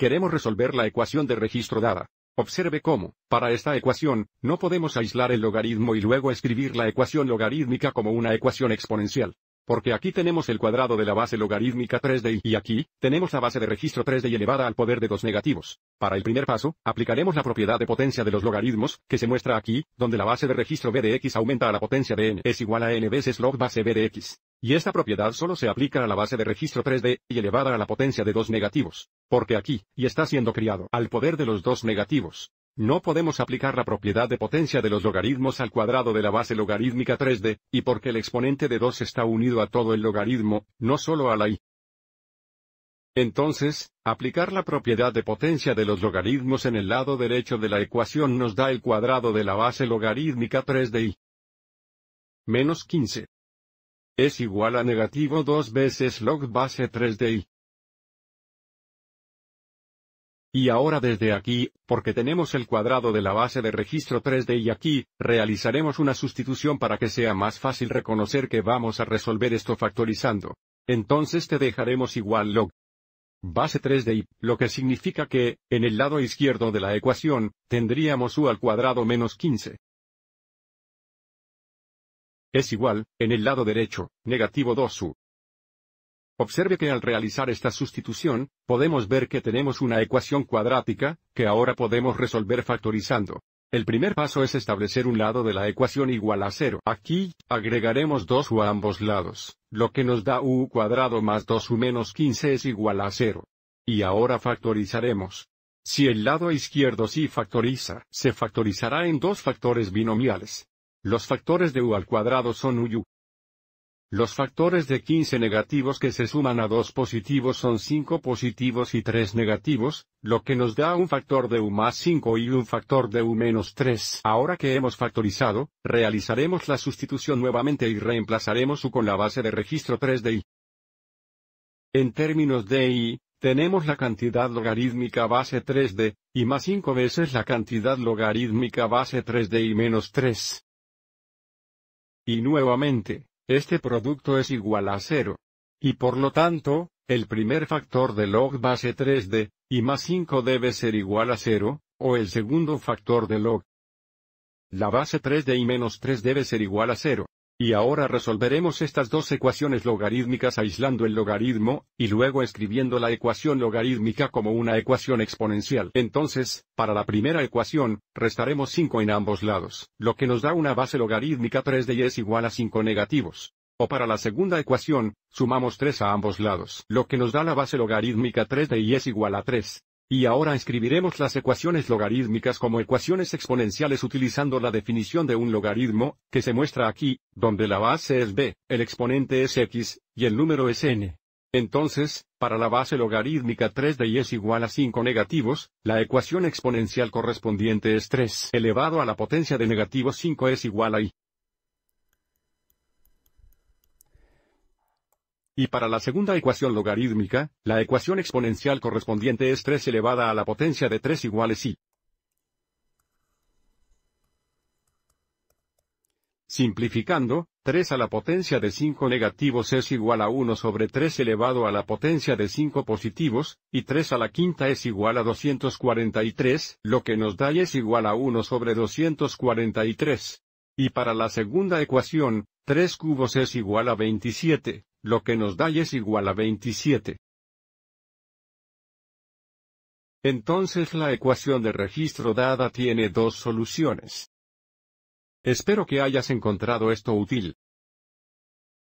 Queremos resolver la ecuación de registro dada. Observe cómo, para esta ecuación, no podemos aislar el logaritmo y luego escribir la ecuación logarítmica como una ecuación exponencial. Porque aquí tenemos el cuadrado de la base logarítmica 3D y aquí, tenemos la base de registro 3D elevada al poder de dos negativos. Para el primer paso, aplicaremos la propiedad de potencia de los logaritmos, que se muestra aquí, donde la base de registro B de x aumenta a la potencia de n es igual a n veces log base B de x. Y esta propiedad solo se aplica a la base de registro 3D, y elevada a la potencia de dos negativos. Porque aquí, y está siendo criado al poder de los dos negativos. No podemos aplicar la propiedad de potencia de los logaritmos al cuadrado de la base logarítmica 3D, y porque el exponente de 2 está unido a todo el logaritmo, no solo a la i. Entonces, aplicar la propiedad de potencia de los logaritmos en el lado derecho de la ecuación nos da el cuadrado de la base logarítmica 3 d Menos 15 es igual a negativo 2 veces log base 3 de i. Y ahora desde aquí, porque tenemos el cuadrado de la base de registro 3 de y aquí, realizaremos una sustitución para que sea más fácil reconocer que vamos a resolver esto factorizando. Entonces te dejaremos igual log base 3 de lo que significa que, en el lado izquierdo de la ecuación, tendríamos u al cuadrado menos 15 es igual, en el lado derecho, negativo 2u. Observe que al realizar esta sustitución, podemos ver que tenemos una ecuación cuadrática, que ahora podemos resolver factorizando. El primer paso es establecer un lado de la ecuación igual a 0. Aquí, agregaremos 2u a ambos lados, lo que nos da u cuadrado más 2u menos 15 es igual a 0. Y ahora factorizaremos. Si el lado izquierdo sí factoriza, se factorizará en dos factores binomiales. Los factores de u al cuadrado son u. Los factores de 15 negativos que se suman a 2 positivos son 5 positivos y 3 negativos, lo que nos da un factor de u más 5 y un factor de u menos 3. Ahora que hemos factorizado, realizaremos la sustitución nuevamente y reemplazaremos u con la base de registro 3 de i. En términos de i, tenemos la cantidad logarítmica base 3 de, y más 5 veces la cantidad logarítmica base 3 de i menos 3. Y nuevamente, este producto es igual a cero. Y por lo tanto, el primer factor de log base 3D, y más 5 debe ser igual a cero, o el segundo factor de log. La base 3D y menos 3 debe ser igual a cero. Y ahora resolveremos estas dos ecuaciones logarítmicas aislando el logaritmo, y luego escribiendo la ecuación logarítmica como una ecuación exponencial. Entonces, para la primera ecuación, restaremos 5 en ambos lados, lo que nos da una base logarítmica 3 de y es igual a 5 negativos. O para la segunda ecuación, sumamos 3 a ambos lados, lo que nos da la base logarítmica 3 de y es igual a 3. Y ahora escribiremos las ecuaciones logarítmicas como ecuaciones exponenciales utilizando la definición de un logaritmo, que se muestra aquí, donde la base es b, el exponente es x, y el número es n. Entonces, para la base logarítmica 3 de y es igual a 5 negativos, la ecuación exponencial correspondiente es 3 elevado a la potencia de negativo 5 es igual a y. Y para la segunda ecuación logarítmica, la ecuación exponencial correspondiente es 3 elevada a la potencia de 3 iguales y. Simplificando, 3 a la potencia de 5 negativos es igual a 1 sobre 3 elevado a la potencia de 5 positivos, y 3 a la quinta es igual a 243, lo que nos da y es igual a 1 sobre 243. Y para la segunda ecuación, 3 cubos es igual a 27 lo que nos da y es igual a 27. Entonces la ecuación de registro dada tiene dos soluciones. Espero que hayas encontrado esto útil.